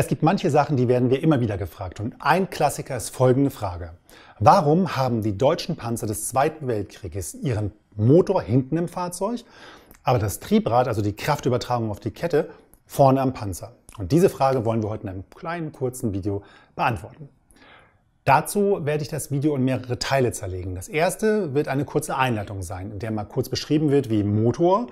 Es gibt manche Sachen, die werden wir immer wieder gefragt und ein Klassiker ist folgende Frage. Warum haben die deutschen Panzer des Zweiten Weltkrieges ihren Motor hinten im Fahrzeug, aber das Triebrad, also die Kraftübertragung auf die Kette, vorne am Panzer? Und diese Frage wollen wir heute in einem kleinen, kurzen Video beantworten. Dazu werde ich das Video in mehrere Teile zerlegen. Das erste wird eine kurze Einleitung sein, in der mal kurz beschrieben wird, wie Motor,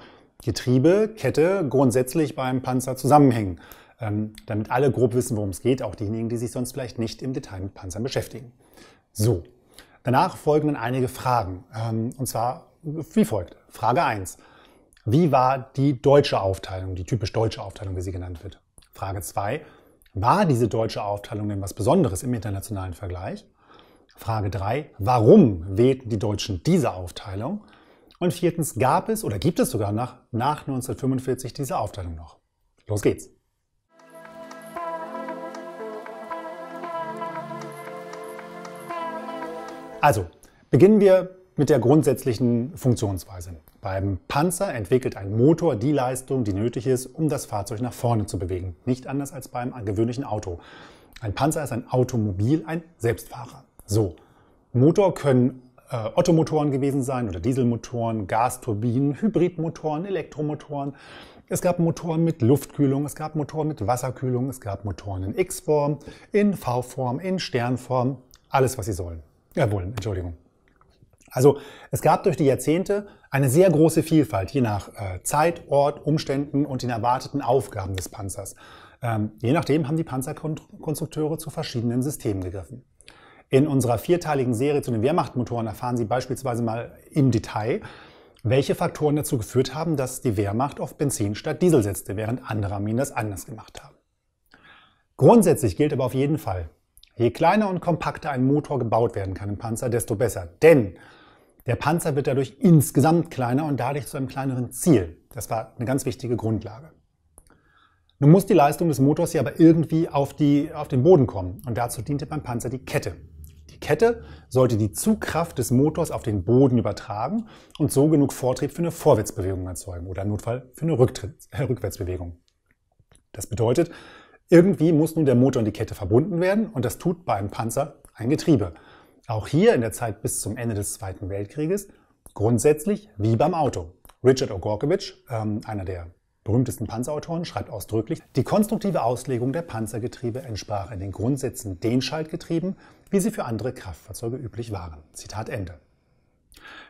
Getriebe, Kette grundsätzlich beim Panzer zusammenhängen ähm, damit alle grob wissen, worum es geht, auch diejenigen, die sich sonst vielleicht nicht im Detail mit Panzern beschäftigen. So, danach folgen dann einige Fragen. Ähm, und zwar wie folgt. Frage 1. Wie war die deutsche Aufteilung, die typisch deutsche Aufteilung, wie sie genannt wird? Frage 2. War diese deutsche Aufteilung denn was Besonderes im internationalen Vergleich? Frage 3. Warum wählten die Deutschen diese Aufteilung? Und viertens, gab es oder gibt es sogar nach, nach 1945 diese Aufteilung noch? Los geht's! Also, beginnen wir mit der grundsätzlichen Funktionsweise. Beim Panzer entwickelt ein Motor die Leistung, die nötig ist, um das Fahrzeug nach vorne zu bewegen. Nicht anders als beim gewöhnlichen Auto. Ein Panzer ist ein Automobil, ein Selbstfahrer. So, Motor können äh, Ottomotoren gewesen sein oder Dieselmotoren, Gasturbinen, Hybridmotoren, Elektromotoren. Es gab Motoren mit Luftkühlung, es gab Motoren mit Wasserkühlung, es gab Motoren in X-Form, in V-Form, in Sternform, alles was sie sollen. Jawohl, Entschuldigung. Also es gab durch die Jahrzehnte eine sehr große Vielfalt, je nach äh, Zeit, Ort, Umständen und den erwarteten Aufgaben des Panzers. Ähm, je nachdem haben die Panzerkonstrukteure zu verschiedenen Systemen gegriffen. In unserer vierteiligen Serie zu den Wehrmachtmotoren erfahren Sie beispielsweise mal im Detail, welche Faktoren dazu geführt haben, dass die Wehrmacht auf Benzin statt Diesel setzte, während andere Armeen das anders gemacht haben. Grundsätzlich gilt aber auf jeden Fall, Je kleiner und kompakter ein Motor gebaut werden kann im Panzer, desto besser. Denn der Panzer wird dadurch insgesamt kleiner und dadurch zu einem kleineren Ziel. Das war eine ganz wichtige Grundlage. Nun muss die Leistung des Motors hier aber irgendwie auf, die, auf den Boden kommen. Und dazu diente beim Panzer die Kette. Die Kette sollte die Zugkraft des Motors auf den Boden übertragen und so genug Vortrieb für eine Vorwärtsbewegung erzeugen oder im Notfall für eine Rücktritt, äh, Rückwärtsbewegung. Das bedeutet, irgendwie muss nun der Motor und die Kette verbunden werden und das tut bei einem Panzer ein Getriebe. Auch hier in der Zeit bis zum Ende des Zweiten Weltkrieges grundsätzlich wie beim Auto. Richard Ogorkowitsch, ähm, einer der berühmtesten Panzerautoren, schreibt ausdrücklich, die konstruktive Auslegung der Panzergetriebe entsprach in den Grundsätzen den Schaltgetrieben, wie sie für andere Kraftfahrzeuge üblich waren. Zitat Ende.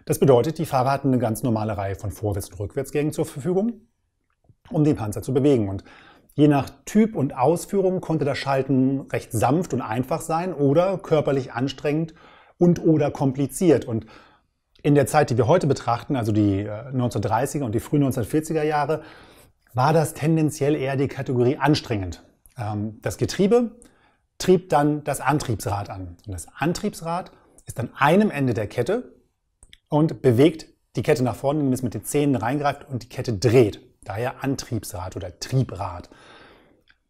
Das bedeutet, die Fahrer hatten eine ganz normale Reihe von Vorwärts- und Rückwärtsgängen zur Verfügung, um den Panzer zu bewegen. Und Je nach Typ und Ausführung konnte das Schalten recht sanft und einfach sein oder körperlich anstrengend und oder kompliziert. Und in der Zeit, die wir heute betrachten, also die 1930er äh, und die frühen 1940er Jahre, war das tendenziell eher die Kategorie anstrengend. Ähm, das Getriebe trieb dann das Antriebsrad an. Und das Antriebsrad ist an einem Ende der Kette und bewegt die Kette nach vorne, indem es mit den Zähnen reingreift und die Kette dreht. Daher Antriebsrad oder Triebrad.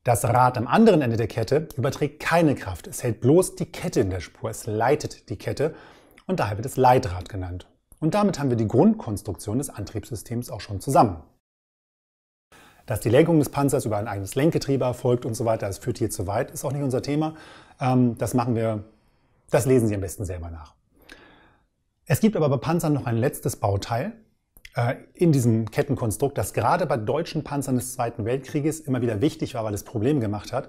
Das Rad am anderen Ende der Kette überträgt keine Kraft. Es hält bloß die Kette in der Spur. Es leitet die Kette und daher wird es Leitrad genannt. Und damit haben wir die Grundkonstruktion des Antriebssystems auch schon zusammen. Dass die Lenkung des Panzers über ein eigenes Lenkgetriebe erfolgt und so weiter, das führt hier zu weit, ist auch nicht unser Thema. Ähm, das machen wir, das lesen Sie am besten selber nach. Es gibt aber bei Panzern noch ein letztes Bauteil, äh, in diesem Kettenkonstrukt, das gerade bei deutschen Panzern des Zweiten Weltkrieges immer wieder wichtig war, weil es Probleme gemacht hat,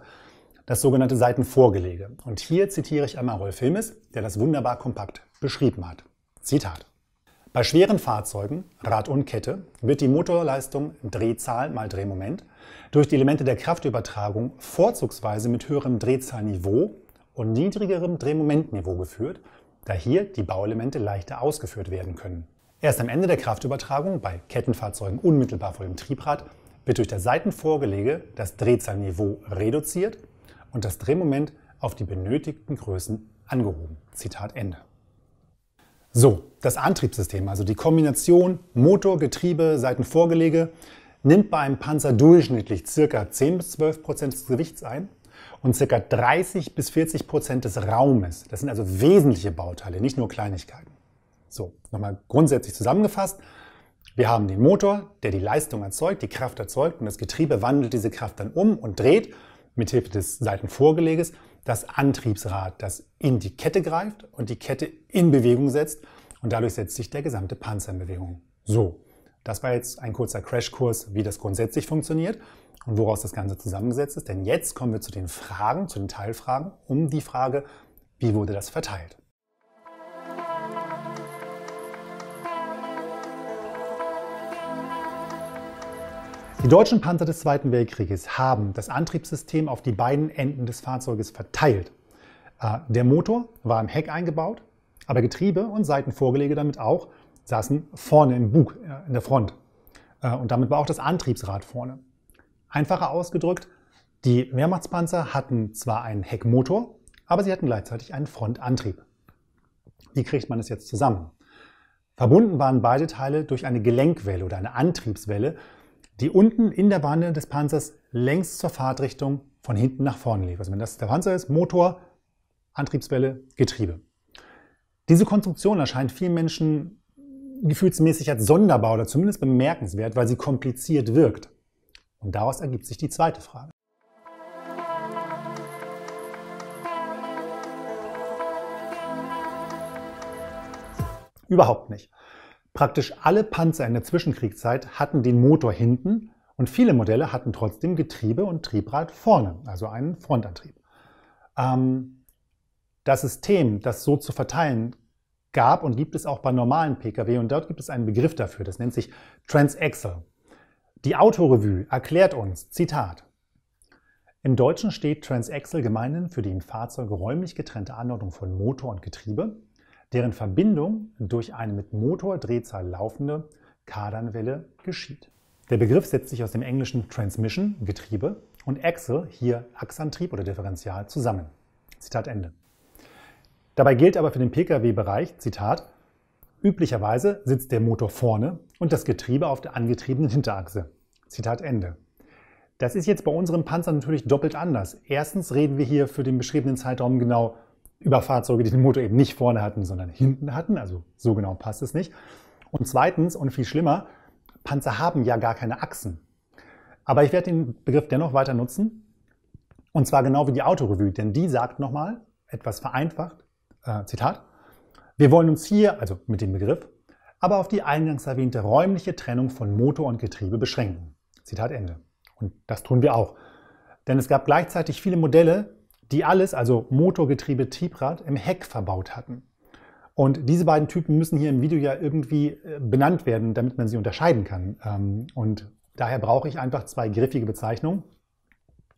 das sogenannte Seitenvorgelege. Und hier zitiere ich einmal Rolf Hilmes, der das wunderbar kompakt beschrieben hat. Zitat. Bei schweren Fahrzeugen, Rad und Kette, wird die Motorleistung Drehzahl mal Drehmoment durch die Elemente der Kraftübertragung vorzugsweise mit höherem Drehzahlniveau und niedrigerem Drehmomentniveau geführt, da hier die Bauelemente leichter ausgeführt werden können. Erst am Ende der Kraftübertragung, bei Kettenfahrzeugen unmittelbar vor dem Triebrad, wird durch das Seitenvorgelege das Drehzahlniveau reduziert und das Drehmoment auf die benötigten Größen angehoben. Zitat Ende. So, das Antriebssystem, also die Kombination Motor, Getriebe, Seitenvorgelege, nimmt bei einem Panzer durchschnittlich ca. 10 bis 12 Prozent des Gewichts ein und ca. 30 bis 40 Prozent des Raumes. Das sind also wesentliche Bauteile, nicht nur Kleinigkeiten. So, nochmal grundsätzlich zusammengefasst. Wir haben den Motor, der die Leistung erzeugt, die Kraft erzeugt und das Getriebe wandelt diese Kraft dann um und dreht mithilfe des Seitenvorgeleges das Antriebsrad, das in die Kette greift und die Kette in Bewegung setzt und dadurch setzt sich der gesamte Panzer in Bewegung. So, das war jetzt ein kurzer Crashkurs, wie das grundsätzlich funktioniert und woraus das Ganze zusammengesetzt ist, denn jetzt kommen wir zu den Fragen, zu den Teilfragen um die Frage, wie wurde das verteilt. Die deutschen Panzer des Zweiten Weltkrieges haben das Antriebssystem auf die beiden Enden des Fahrzeuges verteilt. Äh, der Motor war im Heck eingebaut, aber Getriebe und Seitenvorgelege damit auch saßen vorne im Bug, äh, in der Front. Äh, und damit war auch das Antriebsrad vorne. Einfacher ausgedrückt, die Wehrmachtspanzer hatten zwar einen Heckmotor, aber sie hatten gleichzeitig einen Frontantrieb. Wie kriegt man es jetzt zusammen? Verbunden waren beide Teile durch eine Gelenkwelle oder eine Antriebswelle, die unten in der Bande des Panzers längs zur Fahrtrichtung von hinten nach vorne lief. Also wenn das der Panzer ist, Motor, Antriebswelle, Getriebe. Diese Konstruktion erscheint vielen Menschen gefühlsmäßig als Sonderbau oder zumindest bemerkenswert, weil sie kompliziert wirkt. Und daraus ergibt sich die zweite Frage. Überhaupt nicht. Praktisch alle Panzer in der Zwischenkriegszeit hatten den Motor hinten und viele Modelle hatten trotzdem Getriebe und Triebrad vorne, also einen Frontantrieb. Ähm, das System, das so zu verteilen, gab und gibt es auch bei normalen Pkw und dort gibt es einen Begriff dafür, das nennt sich Transaxle. Die Autorevue erklärt uns, Zitat, im Deutschen steht Transaxle gemeinhin für die in Fahrzeuge räumlich getrennte Anordnung von Motor und Getriebe, deren Verbindung durch eine mit Motordrehzahl laufende Kardanwelle geschieht. Der Begriff setzt sich aus dem englischen Transmission, Getriebe, und Axle, hier Achsantrieb oder Differential, zusammen. Zitat Ende. Dabei gilt aber für den Pkw-Bereich, Zitat, üblicherweise sitzt der Motor vorne und das Getriebe auf der angetriebenen Hinterachse. Zitat Ende. Das ist jetzt bei unserem Panzer natürlich doppelt anders. Erstens reden wir hier für den beschriebenen Zeitraum genau über Fahrzeuge, die den Motor eben nicht vorne hatten, sondern hinten hatten. Also so genau passt es nicht. Und zweitens, und viel schlimmer, Panzer haben ja gar keine Achsen. Aber ich werde den Begriff dennoch weiter nutzen. Und zwar genau wie die Autorevue, denn die sagt nochmal, etwas vereinfacht, äh, Zitat, wir wollen uns hier, also mit dem Begriff, aber auf die eingangs erwähnte räumliche Trennung von Motor und Getriebe beschränken. Zitat Ende. Und das tun wir auch. Denn es gab gleichzeitig viele Modelle, die alles, also Motorgetriebe, Triebrad, im Heck verbaut hatten. Und diese beiden Typen müssen hier im Video ja irgendwie äh, benannt werden, damit man sie unterscheiden kann. Ähm, und daher brauche ich einfach zwei griffige Bezeichnungen.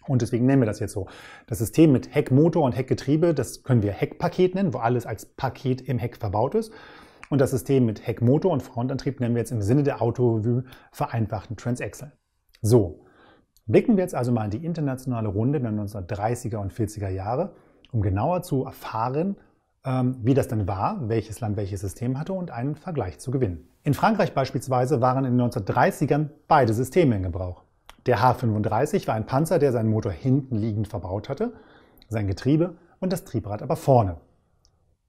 Und deswegen nennen wir das jetzt so. Das System mit Heckmotor und Heckgetriebe, das können wir Heckpaket nennen, wo alles als Paket im Heck verbaut ist. Und das System mit Heckmotor und Frontantrieb nennen wir jetzt im Sinne der Autorevue vereinfachten Transaxle. So, Blicken wir jetzt also mal in die internationale Runde der 1930er und 40er Jahre, um genauer zu erfahren, ähm, wie das denn war, welches Land welches System hatte und einen Vergleich zu gewinnen. In Frankreich beispielsweise waren in den 1930ern beide Systeme in Gebrauch. Der H35 war ein Panzer, der seinen Motor hinten liegend verbaut hatte, sein Getriebe und das Triebrad aber vorne.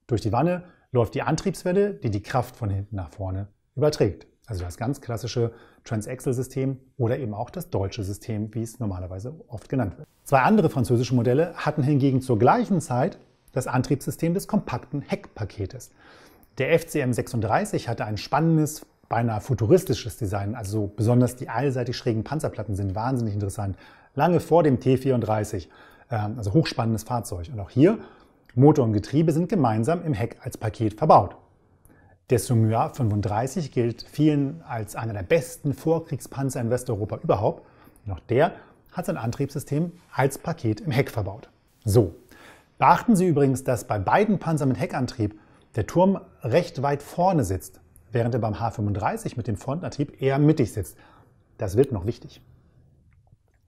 Durch die Wanne läuft die Antriebswelle, die die Kraft von hinten nach vorne überträgt. Also das ganz klassische Transaxle-System oder eben auch das deutsche System, wie es normalerweise oft genannt wird. Zwei andere französische Modelle hatten hingegen zur gleichen Zeit das Antriebssystem des kompakten Heckpaketes. Der FCM 36 hatte ein spannendes, beinahe futuristisches Design, also besonders die allseitig schrägen Panzerplatten sind wahnsinnig interessant, lange vor dem T34, ähm, also hochspannendes Fahrzeug. Und auch hier Motor und Getriebe sind gemeinsam im Heck als Paket verbaut. Der Sumua 35 gilt vielen als einer der besten Vorkriegspanzer in Westeuropa überhaupt. Doch der hat sein Antriebssystem als Paket im Heck verbaut. So, beachten Sie übrigens, dass bei beiden Panzern mit Heckantrieb der Turm recht weit vorne sitzt, während er beim H35 mit dem Frontantrieb eher mittig sitzt. Das wird noch wichtig.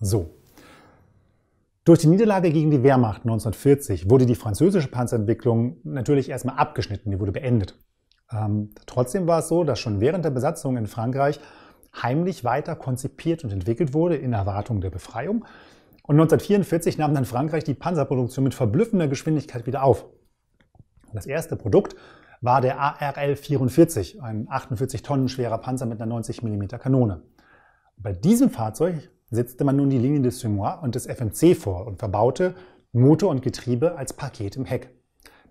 So. Durch die Niederlage gegen die Wehrmacht 1940 wurde die französische Panzerentwicklung natürlich erstmal abgeschnitten, die wurde beendet. Ähm, trotzdem war es so, dass schon während der Besatzung in Frankreich heimlich weiter konzipiert und entwickelt wurde in Erwartung der Befreiung. Und 1944 nahm dann Frankreich die Panzerproduktion mit verblüffender Geschwindigkeit wieder auf. Das erste Produkt war der ARL-44, ein 48 Tonnen schwerer Panzer mit einer 90 mm Kanone. Bei diesem Fahrzeug setzte man nun die Linie des Sumois und des FMC vor und verbaute Motor und Getriebe als Paket im Heck.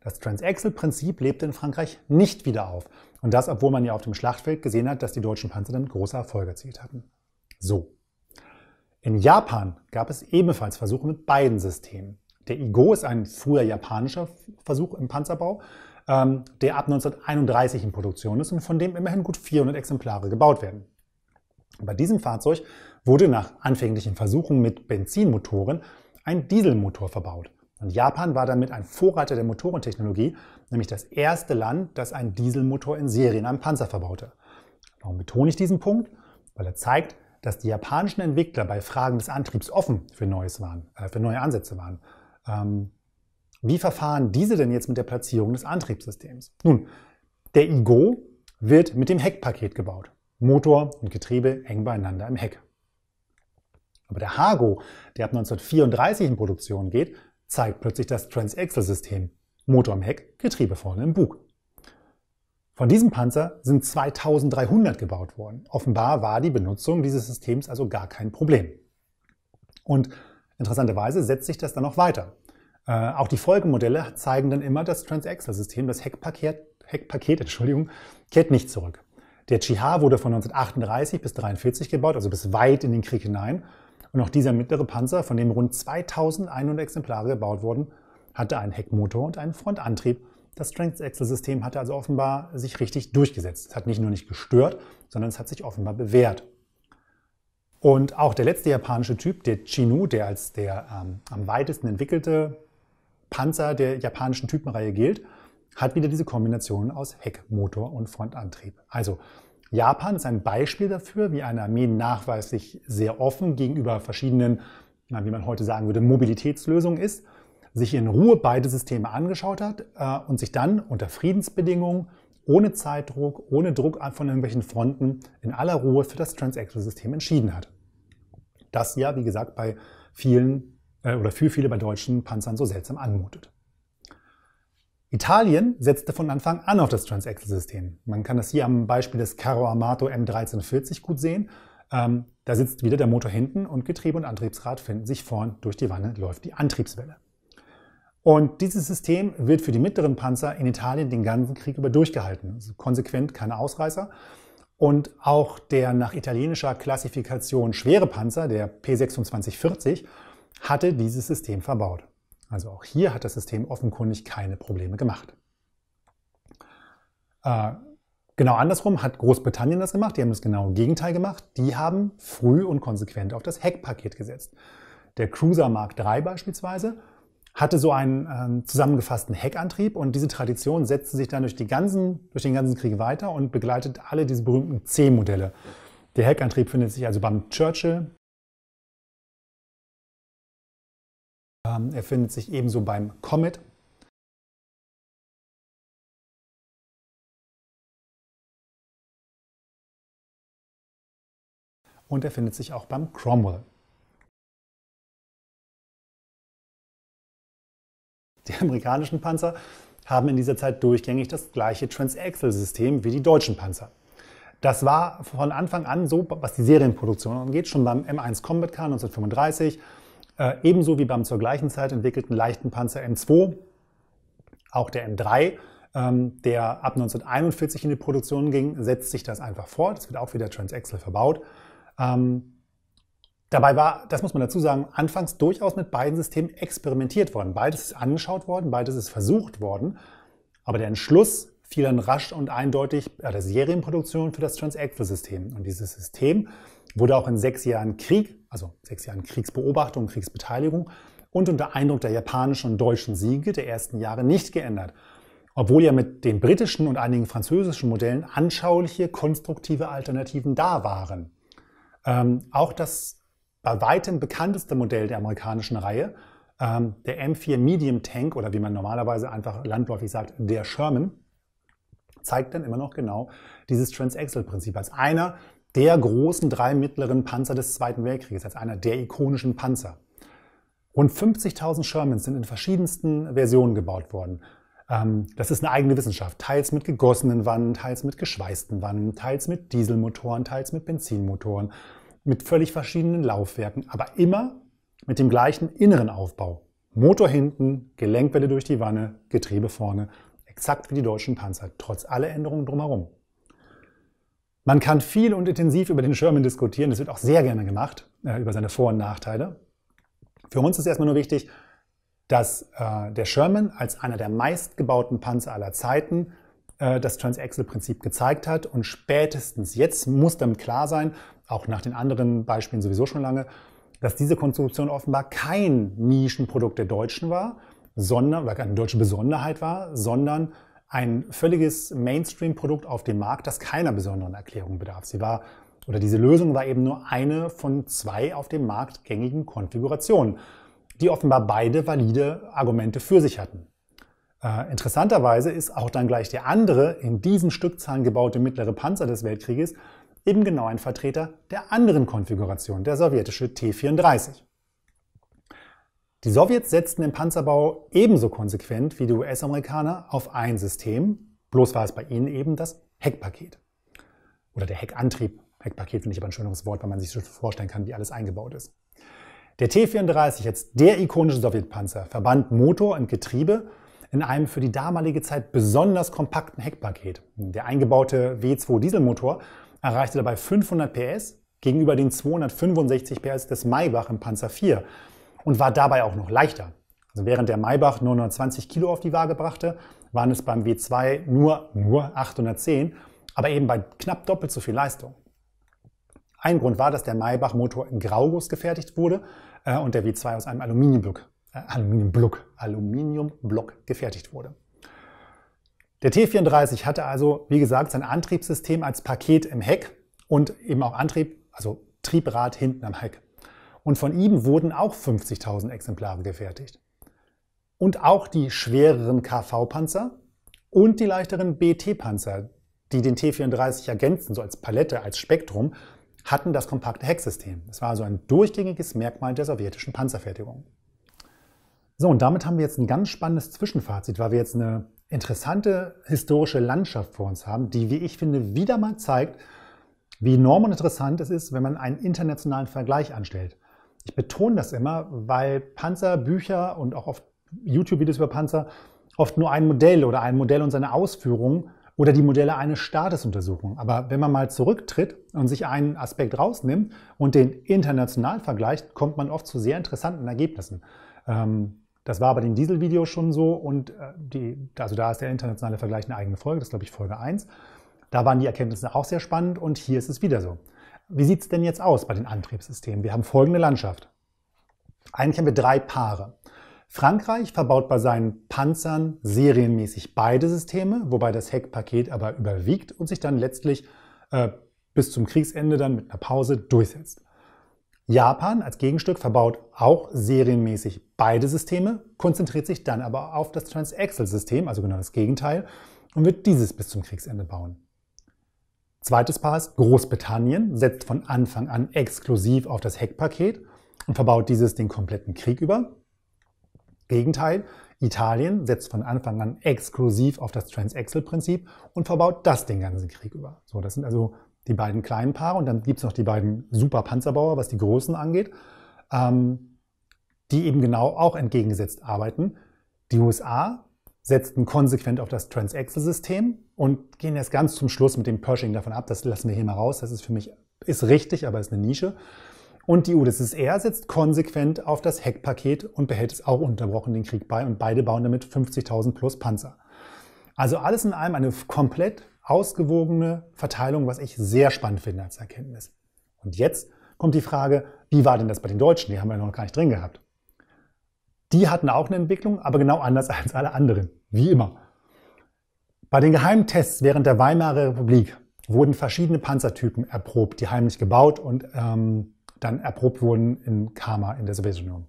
Das Transaxle-Prinzip lebte in Frankreich nicht wieder auf. Und das, obwohl man ja auf dem Schlachtfeld gesehen hat, dass die deutschen Panzer dann große Erfolge erzielt hatten. So. In Japan gab es ebenfalls Versuche mit beiden Systemen. Der Igo ist ein früher japanischer Versuch im Panzerbau, ähm, der ab 1931 in Produktion ist und von dem immerhin gut 400 Exemplare gebaut werden. Bei diesem Fahrzeug wurde nach anfänglichen Versuchen mit Benzinmotoren ein Dieselmotor verbaut. Und Japan war damit ein Vorreiter der Motorentechnologie, nämlich das erste Land, das einen Dieselmotor in Serie in einem Panzer verbaute. Warum betone ich diesen Punkt? Weil er zeigt, dass die japanischen Entwickler bei Fragen des Antriebs offen für, Neues waren, äh, für neue Ansätze waren. Ähm, wie verfahren diese denn jetzt mit der Platzierung des Antriebssystems? Nun, der Igo wird mit dem Heckpaket gebaut. Motor und Getriebe eng beieinander im Heck. Aber der Hago, der ab 1934 in Produktion geht, zeigt plötzlich das Transaxle-System. Motor im Heck, Getriebe vorne im Bug. Von diesem Panzer sind 2300 gebaut worden. Offenbar war die Benutzung dieses Systems also gar kein Problem. Und interessanterweise setzt sich das dann noch weiter. Äh, auch die Folgemodelle zeigen dann immer das Transaxle-System, das Heckpaket, Heckpaket Entschuldigung, kehrt nicht zurück. Der Jihad wurde von 1938 bis 1943 gebaut, also bis weit in den Krieg hinein und auch dieser mittlere Panzer, von dem rund 2100 Exemplare gebaut wurden, hatte einen Heckmotor und einen Frontantrieb. Das strength axle system hatte also offenbar sich richtig durchgesetzt. Es hat nicht nur nicht gestört, sondern es hat sich offenbar bewährt. Und auch der letzte japanische Typ, der Chinu, der als der ähm, am weitesten entwickelte Panzer der japanischen Typenreihe gilt, hat wieder diese Kombination aus Heckmotor und Frontantrieb. Also Japan ist ein Beispiel dafür, wie eine Armee nachweislich sehr offen gegenüber verschiedenen, wie man heute sagen würde, Mobilitätslösungen ist, sich in Ruhe beide Systeme angeschaut hat äh, und sich dann unter Friedensbedingungen, ohne Zeitdruck, ohne Druck von irgendwelchen Fronten, in aller Ruhe für das transaction system entschieden hat. Das ja, wie gesagt, bei vielen äh, oder für viele bei deutschen Panzern so seltsam anmutet. Italien setzte von Anfang an auf das Transaxle-System. Man kann das hier am Beispiel des Caro Amato M1340 gut sehen. Ähm, da sitzt wieder der Motor hinten und Getriebe und Antriebsrad finden sich vorn. Durch die Wanne läuft die Antriebswelle. Und dieses System wird für die mittleren Panzer in Italien den ganzen Krieg über durchgehalten. Also konsequent keine Ausreißer. Und auch der nach italienischer Klassifikation schwere Panzer, der P2640, hatte dieses System verbaut. Also auch hier hat das System offenkundig keine Probleme gemacht. Äh, genau andersrum hat Großbritannien das gemacht. Die haben das genaue Gegenteil gemacht. Die haben früh und konsequent auf das Heckpaket gesetzt. Der Cruiser Mark III beispielsweise hatte so einen äh, zusammengefassten Heckantrieb und diese Tradition setzte sich dann durch, ganzen, durch den ganzen Krieg weiter und begleitet alle diese berühmten C-Modelle. Der Heckantrieb findet sich also beim Churchill, Ähm, er findet sich ebenso beim Comet. Und er findet sich auch beim Cromwell. Die amerikanischen Panzer haben in dieser Zeit durchgängig das gleiche Transaxle-System wie die deutschen Panzer. Das war von Anfang an so, was die Serienproduktion angeht, schon beim M1 Combat Car 1935, äh, ebenso wie beim zur gleichen Zeit entwickelten leichten Panzer M2, auch der M3, ähm, der ab 1941 in die Produktion ging, setzt sich das einfach fort. Es wird auch wieder Transaxle verbaut. Ähm, dabei war, das muss man dazu sagen, anfangs durchaus mit beiden Systemen experimentiert worden. Beides ist angeschaut worden, beides ist versucht worden. Aber der Entschluss fiel dann rasch und eindeutig bei der Serienproduktion für das Transaxle-System. Und dieses System wurde auch in sechs Jahren Krieg, also sechs Jahren Kriegsbeobachtung, Kriegsbeteiligung und unter Eindruck der japanischen und deutschen Siege der ersten Jahre nicht geändert, obwohl ja mit den britischen und einigen französischen Modellen anschauliche, konstruktive Alternativen da waren. Ähm, auch das bei weitem bekannteste Modell der amerikanischen Reihe, ähm, der M4 Medium Tank oder wie man normalerweise einfach landläufig sagt, der Sherman, zeigt dann immer noch genau dieses Transaxle-Prinzip als einer der großen drei mittleren Panzer des Zweiten Weltkrieges, als einer der ikonischen Panzer. Rund 50.000 Shermans sind in verschiedensten Versionen gebaut worden. Ähm, das ist eine eigene Wissenschaft. Teils mit gegossenen Wannen, teils mit geschweißten Wannen, teils mit Dieselmotoren, teils mit Benzinmotoren, mit völlig verschiedenen Laufwerken, aber immer mit dem gleichen inneren Aufbau. Motor hinten, Gelenkwelle durch die Wanne, Getriebe vorne. Exakt wie die deutschen Panzer, trotz aller Änderungen drumherum. Man kann viel und intensiv über den Sherman diskutieren. Das wird auch sehr gerne gemacht, äh, über seine Vor- und Nachteile. Für uns ist erstmal nur wichtig, dass äh, der Sherman als einer der meistgebauten Panzer aller Zeiten äh, das Transaxle-Prinzip gezeigt hat. Und spätestens jetzt muss damit klar sein, auch nach den anderen Beispielen sowieso schon lange, dass diese Konstruktion offenbar kein Nischenprodukt der Deutschen war, sondern, oder keine deutsche Besonderheit war, sondern ein völliges Mainstream-Produkt auf dem Markt, das keiner besonderen Erklärung bedarf. Sie war oder diese Lösung war eben nur eine von zwei auf dem Markt gängigen Konfigurationen, die offenbar beide valide Argumente für sich hatten. Äh, interessanterweise ist auch dann gleich der andere in diesen Stückzahlen gebaute mittlere Panzer des Weltkrieges eben genau ein Vertreter der anderen Konfiguration, der sowjetische T-34. Die Sowjets setzten im Panzerbau ebenso konsequent wie die US-Amerikaner auf ein System, bloß war es bei ihnen eben das Heckpaket. Oder der Heckantrieb. Heckpaket finde ich aber ein schöneres Wort, weil man sich schon vorstellen kann, wie alles eingebaut ist. Der T-34, jetzt der ikonische Sowjetpanzer, verband Motor und Getriebe in einem für die damalige Zeit besonders kompakten Heckpaket. Der eingebaute W2 Dieselmotor erreichte dabei 500 PS gegenüber den 265 PS des Maybach im Panzer 4 und war dabei auch noch leichter. Also während der Maybach 920 Kilo auf die Waage brachte, waren es beim W2 nur, nur 810, aber eben bei knapp doppelt so viel Leistung. Ein Grund war, dass der Maybach-Motor in Grauguss gefertigt wurde äh, und der W2 aus einem Aluminiumblock, äh, Aluminiumblock, Aluminiumblock gefertigt wurde. Der T34 hatte also, wie gesagt, sein Antriebssystem als Paket im Heck und eben auch Antrieb, also Triebrad hinten am Heck und von ihm wurden auch 50.000 Exemplare gefertigt. Und auch die schwereren KV-Panzer und die leichteren BT-Panzer, die den T-34 ergänzen, so als Palette, als Spektrum, hatten das kompakte Hecksystem. Es war also ein durchgängiges Merkmal der sowjetischen Panzerfertigung. So, und damit haben wir jetzt ein ganz spannendes Zwischenfazit, weil wir jetzt eine interessante historische Landschaft vor uns haben, die, wie ich finde, wieder mal zeigt, wie enorm und interessant es ist, wenn man einen internationalen Vergleich anstellt. Ich betone das immer, weil Panzerbücher und auch oft YouTube-Videos über Panzer oft nur ein Modell oder ein Modell und seine Ausführung oder die Modelle eines Staates untersuchen. Aber wenn man mal zurücktritt und sich einen Aspekt rausnimmt und den international vergleicht, kommt man oft zu sehr interessanten Ergebnissen. Ähm, das war bei dem Diesel-Video schon so und äh, die, also da ist der internationale Vergleich eine eigene Folge, das ist glaube ich Folge 1. Da waren die Erkenntnisse auch sehr spannend und hier ist es wieder so. Wie sieht es denn jetzt aus bei den Antriebssystemen? Wir haben folgende Landschaft. Eigentlich haben wir drei Paare. Frankreich verbaut bei seinen Panzern serienmäßig beide Systeme, wobei das Heckpaket aber überwiegt und sich dann letztlich äh, bis zum Kriegsende dann mit einer Pause durchsetzt. Japan als Gegenstück verbaut auch serienmäßig beide Systeme, konzentriert sich dann aber auf das Transaxle-System, also genau das Gegenteil, und wird dieses bis zum Kriegsende bauen. Zweites Paar ist Großbritannien, setzt von Anfang an exklusiv auf das Heckpaket und verbaut dieses den kompletten Krieg über. Gegenteil, Italien setzt von Anfang an exklusiv auf das Transaxle-Prinzip und verbaut das den ganzen Krieg über. So, das sind also die beiden kleinen Paare und dann gibt's noch die beiden Super-Panzerbauer, was die Großen angeht, ähm, die eben genau auch entgegengesetzt arbeiten. Die USA setzten konsequent auf das Transaxle-System und gehen erst ganz zum Schluss mit dem Pershing davon ab. Das lassen wir hier mal raus. Das ist für mich, ist richtig, aber ist eine Nische. Und die UdSSR setzt konsequent auf das Heck-Paket und behält es auch unterbrochen den Krieg bei und beide bauen damit 50.000 plus Panzer. Also alles in allem eine komplett ausgewogene Verteilung, was ich sehr spannend finde als Erkenntnis. Und jetzt kommt die Frage, wie war denn das bei den Deutschen? Die haben wir noch gar nicht drin gehabt. Die hatten auch eine Entwicklung, aber genau anders als alle anderen. Wie immer. Bei den Geheimtests während der Weimarer Republik wurden verschiedene Panzertypen erprobt, die heimlich gebaut und ähm, dann erprobt wurden in Kama in der Sowjetunion.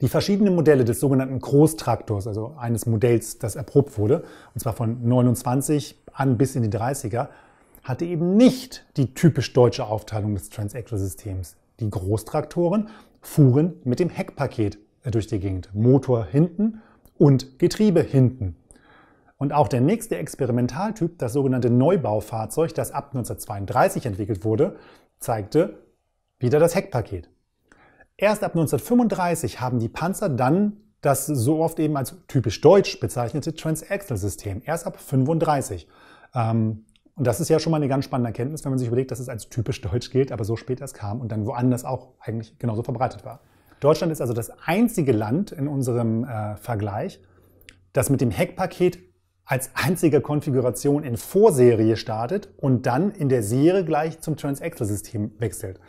Die verschiedenen Modelle des sogenannten Großtraktors, also eines Modells, das erprobt wurde, und zwar von 29 an bis in die 30er, hatte eben nicht die typisch deutsche Aufteilung des Transactor-Systems. Die Großtraktoren fuhren mit dem Heckpaket durch die Gegend. Motor hinten und Getriebe hinten. Und auch der nächste Experimentaltyp, das sogenannte Neubaufahrzeug, das ab 1932 entwickelt wurde, zeigte wieder das Heckpaket. Erst ab 1935 haben die Panzer dann das so oft eben als typisch deutsch bezeichnete Transaxle-System, erst ab 35. Ähm, und das ist ja schon mal eine ganz spannende Erkenntnis, wenn man sich überlegt, dass es als typisch deutsch gilt, aber so spät erst kam und dann woanders auch eigentlich genauso verbreitet war. Deutschland ist also das einzige Land in unserem äh, Vergleich, das mit dem Heckpaket als einziger Konfiguration in Vorserie startet und dann in der Serie gleich zum Transaxle-System wechselt.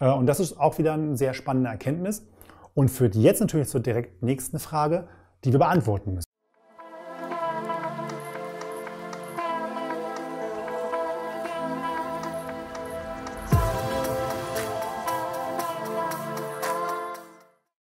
Äh, und das ist auch wieder eine sehr spannende Erkenntnis und führt jetzt natürlich zur direkt nächsten Frage, die wir beantworten müssen.